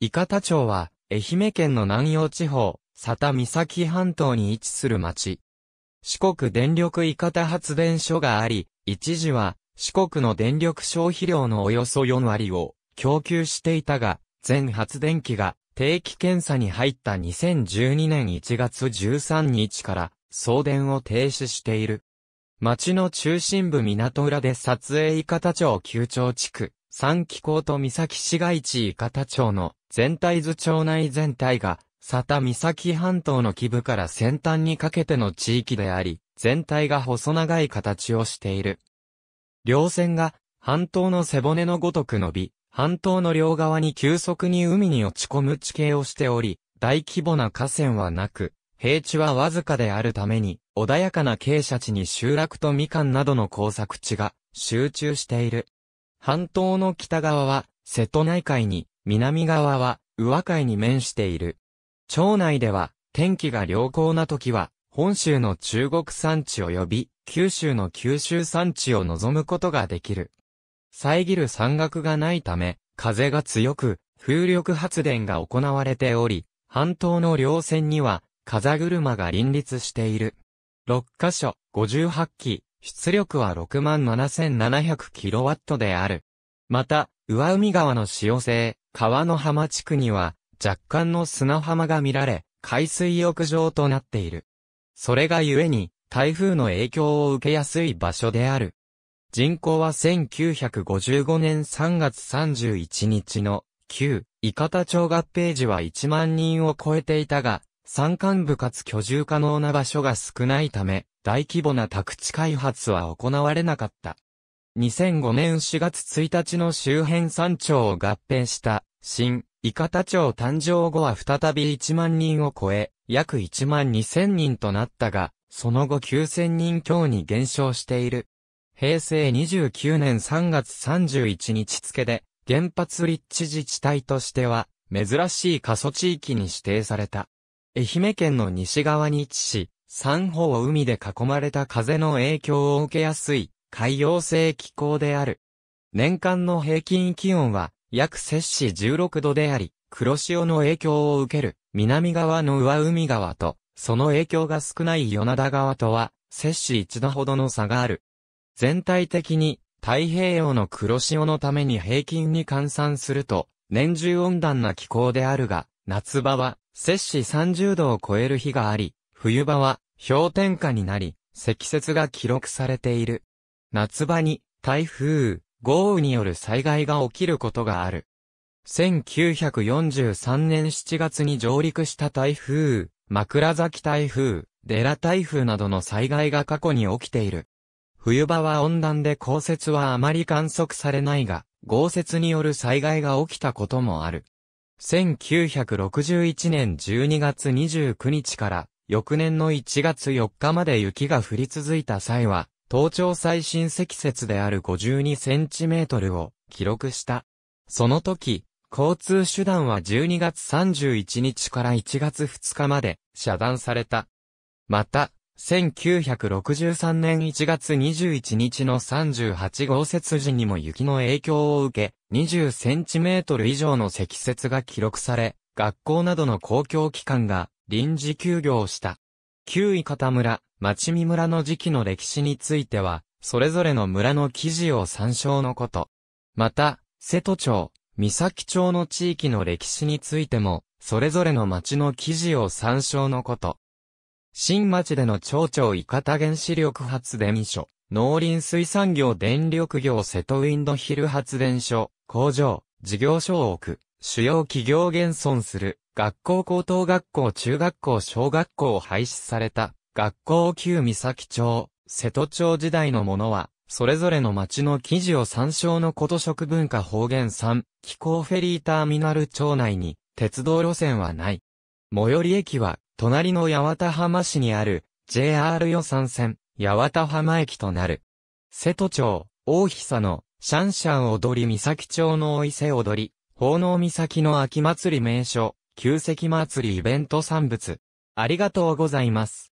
伊方町は、愛媛県の南洋地方、佐田岬半島に位置する町。四国電力伊方発電所があり、一時は、四国の電力消費量のおよそ4割を供給していたが、全発電機が定期検査に入った2012年1月13日から送電を停止している。町の中心部港裏で撮影伊方町旧町地区、三気港と三崎市街地伊方町の全体図町内全体が、佐田三崎半島の基部から先端にかけての地域であり、全体が細長い形をしている。両線が半島の背骨のごとく伸び、半島の両側に急速に海に落ち込む地形をしており、大規模な河川はなく、平地はわずかであるために、穏やかな傾斜地に集落とみかんなどの工作地が集中している。半島の北側は瀬戸内海に、南側は宇和海に面している。町内では天気が良好な時は本州の中国山地及び九州の九州山地を望むことができる。遮る山岳がないため、風が強く、風力発電が行われており、半島の両線には、風車が林立している。6カ所、58基、出力は 67,700kW である。また、上海川の潮性、川の浜地区には、若干の砂浜が見られ、海水浴場となっている。それがゆえに、台風の影響を受けやすい場所である。人口は1955年3月31日の旧伊方町合併時は1万人を超えていたが、山間部かつ居住可能な場所が少ないため、大規模な宅地開発は行われなかった。2005年4月1日の周辺山頂を合併した、新、伊方町誕生後は再び1万人を超え、約1万2000人となったが、その後9000人強に減少している。平成29年3月31日付で、原発立地自治体としては、珍しい過疎地域に指定された。愛媛県の西側に位置し、三方を海で囲まれた風の影響を受けやすい海洋性気候である。年間の平均気温は約摂氏16度であり、黒潮の影響を受ける南側の上海側と、その影響が少ない与那田川とは、摂氏1度ほどの差がある。全体的に太平洋の黒潮のために平均に換算すると、年中温暖な気候であるが、夏場は摂氏30度を超える日があり、冬場は氷点下になり、積雪が記録されている。夏場に台風、豪雨による災害が起きることがある。1943年7月に上陸した台風、枕崎台風、デラ台風などの災害が過去に起きている。冬場は温暖で降雪はあまり観測されないが、豪雪による災害が起きたこともある。1961年12月29日から翌年の1月4日まで雪が降り続いた際は、東頂最深積雪である52センチメートルを記録した。その時、交通手段は12月31日から1月2日まで遮断された。また、1963年1月21日の38号雪時にも雪の影響を受け、20センチメートル以上の積雪が記録され、学校などの公共機関が臨時休業した。旧伊方村、町見村の時期の歴史については、それぞれの村の記事を参照のこと。また、瀬戸町、三崎町の地域の歴史についても、それぞれの町の記事を参照のこと。新町での町長伊方原子力発電所、農林水産業電力業瀬戸ウィンドヒル発電所、工場、事業所を置く、主要企業現存する、学校高等学校中学校小学校を廃止された、学校旧三崎町、瀬戸町時代のものは、それぞれの町の記事を参照のこと食文化方言3、気候フェリーターミナル町内に、鉄道路線はない。最寄り駅は、隣の八幡浜市にある JR 予算線八幡浜駅となる。瀬戸町、大久のシャンシャン踊り岬町のお伊勢踊り、奉納岬の秋祭り名所、旧石祭りイベント産物。ありがとうございます。